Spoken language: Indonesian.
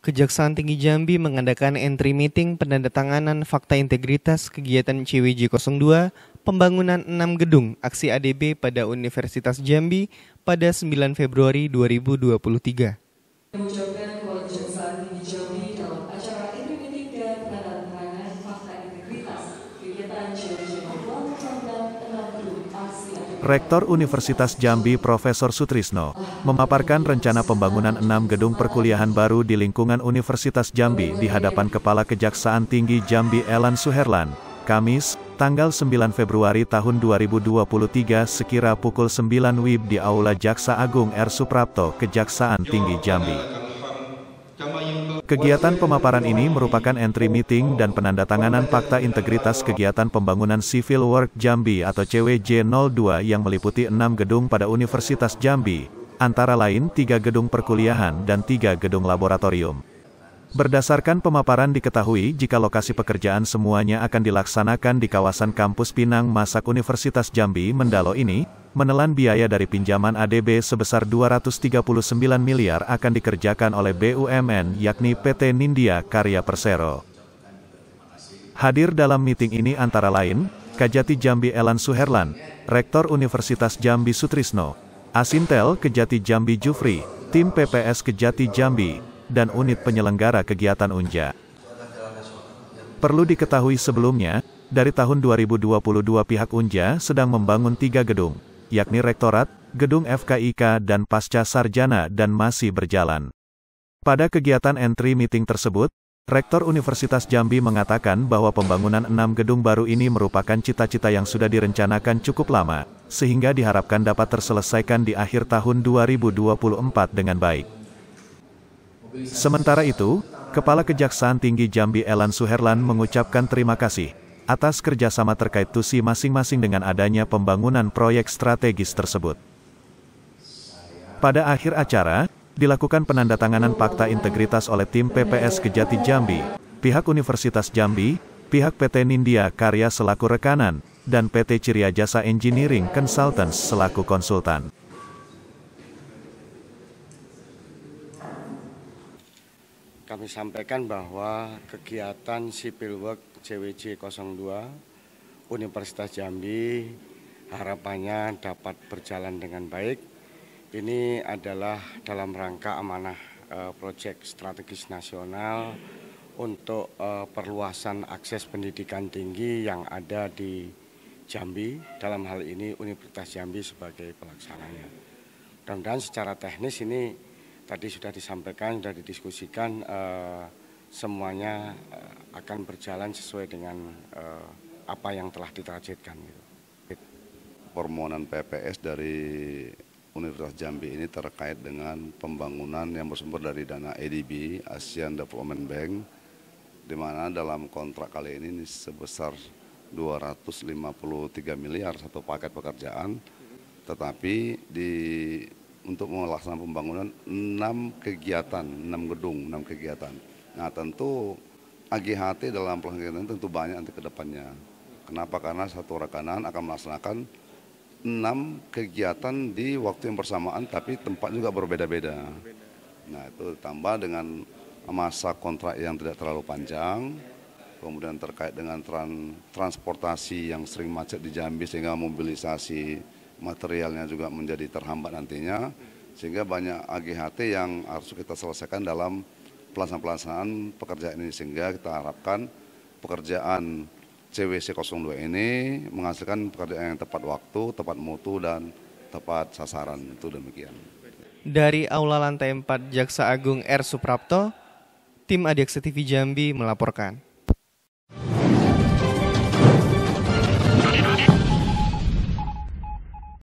Kejaksaan Tinggi Jambi mengadakan entry meeting penandatanganan fakta integritas kegiatan CWJ 02 pembangunan 6 gedung aksi ADB pada Universitas Jambi pada 9 Februari 2023. Rektor Universitas Jambi Profesor Sutrisno memaparkan rencana pembangunan enam gedung perkuliahan baru di lingkungan Universitas Jambi di hadapan Kepala Kejaksaan Tinggi Jambi Elan Suherlan, Kamis, tanggal 9 Februari tahun 2023 sekira pukul 9 WIB di Aula Jaksa Agung R. Suprapto, Kejaksaan Tinggi Jambi. Kegiatan pemaparan ini merupakan entry meeting dan penandatanganan fakta integritas kegiatan pembangunan Civil Work Jambi atau CWJ02 yang meliputi enam gedung pada Universitas Jambi, antara lain tiga gedung perkuliahan dan tiga gedung laboratorium. Berdasarkan pemaparan diketahui jika lokasi pekerjaan semuanya akan dilaksanakan di kawasan kampus Pinang Masak Universitas Jambi Mendalo ini, menelan biaya dari pinjaman ADB sebesar 239 miliar akan dikerjakan oleh BUMN yakni PT Nindya Karya Persero. Hadir dalam meeting ini antara lain, Kajati Jambi Elan Suherlan, Rektor Universitas Jambi Sutrisno, Asintel Kejati Jambi Jufri, Tim PPS Kejati Jambi, dan unit penyelenggara kegiatan UNJA. Perlu diketahui sebelumnya, dari tahun 2022 pihak UNJA sedang membangun tiga gedung, yakni Rektorat, Gedung FKIK dan Pasca Sarjana dan masih berjalan. Pada kegiatan entry meeting tersebut, Rektor Universitas Jambi mengatakan bahwa pembangunan enam gedung baru ini merupakan cita-cita yang sudah direncanakan cukup lama, sehingga diharapkan dapat terselesaikan di akhir tahun 2024 dengan baik. Sementara itu, Kepala Kejaksaan Tinggi Jambi Elan Suherlan mengucapkan terima kasih atas kerjasama terkait TUSI masing-masing dengan adanya pembangunan proyek strategis tersebut. Pada akhir acara, dilakukan penandatanganan fakta integritas oleh tim PPS Kejati Jambi, pihak Universitas Jambi, pihak PT Nindya Karya selaku rekanan, dan PT Ceria Jasa Engineering Consultants selaku konsultan. kami sampaikan bahwa kegiatan Civil Work CWC 02 Universitas Jambi harapannya dapat berjalan dengan baik. Ini adalah dalam rangka amanah eh, proyek strategis nasional untuk eh, perluasan akses pendidikan tinggi yang ada di Jambi, dalam hal ini Universitas Jambi sebagai pelaksananya. Dan mudahan secara teknis ini tadi sudah disampaikan, sudah didiskusikan, uh, semuanya uh, akan berjalan sesuai dengan uh, apa yang telah ditargetkan. Gitu. Permohonan PPS dari Universitas Jambi ini terkait dengan pembangunan yang bersumber dari dana ADB, ASEAN Development Bank, di mana dalam kontrak kali ini sebesar 253 miliar satu paket pekerjaan, tetapi di untuk melaksanakan pembangunan enam kegiatan, enam gedung, enam kegiatan. Nah tentu AGHT dalam pelaksanaan tentu banyak nanti ke depannya. Kenapa? Karena satu rekanan akan melaksanakan enam kegiatan di waktu yang bersamaan tapi tempat juga berbeda-beda. Nah itu ditambah dengan masa kontrak yang tidak terlalu panjang, kemudian terkait dengan tran transportasi yang sering macet di Jambi sehingga mobilisasi materialnya juga menjadi terhambat nantinya sehingga banyak AGHT yang harus kita selesaikan dalam pelaksanaan-pelaksanaan pekerjaan ini sehingga kita harapkan pekerjaan CWC 02 ini menghasilkan pekerjaan yang tepat waktu, tepat mutu dan tepat sasaran itu demikian. Dari aula lantai 4 Jaksa Agung R Suprapto, tim Adiaksa TV Jambi melaporkan.